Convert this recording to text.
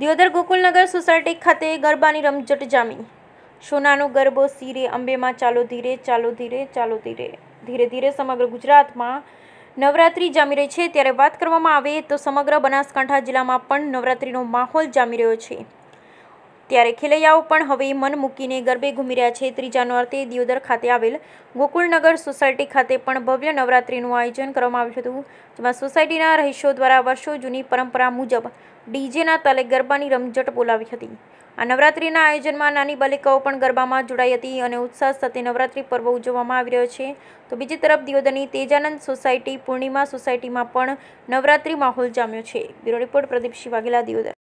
Deodar Gokulnagar society ખાતે ગરબાની રમઝટ જામી સોનાનો ગરબો સીરે અંબેમાં ચાલો ધીરે ચાલો ધીરે ચાલો ધીરે ધીરે ધીરે સમગ્ર ગુજરાતમાં નવરાત્રિ જામી રહી છે ત્યારે વાત કરવામાં આવે તો સમગ્ર બનાસકાંઠા જિલ્લામાં પણ નવરાત્રિનો માહોલ જામી રહ્યો છે ત્યારે ખેલૈયાઓ પણ હવે મન મૂકીને ગરબે ઘૂમી રહ્યા છે ત્રીજા નોર્તે દિયોદર ખાતે આવેલ ગોકુળનગર સોસાયટી ખાતે પણ ભવ્ય નવરાત્રિનું આયોજન કરવામાં આવ્યું હતું જેમાં સોસાયટીના રહીશો દ્વારા વર્ષો જૂની પરંપરા મુજબ ડીજેના તલે ગરબાની રમઝટ બોલાવી હતી આ નવરાત્રિના આયોજનમાં નાની બાલિકાઓ પણ ગરબામાં જોડાઈ હતી અને ઉત્સાહ સાથે નવરાત્રિ પર્વ ઉજવવામાં આવી રહ્યો છે તો બીજી તરફ દિયોદરની તેજાનંદ સોસાયટી પૂર્ણિમા સોસાયટીમાં પણ નવરાત્રિ માહોલ જામ્યો છે બ્યુરો રિપોર્ટ પ્રદીપસિંહ વાઘેલા દિયોદર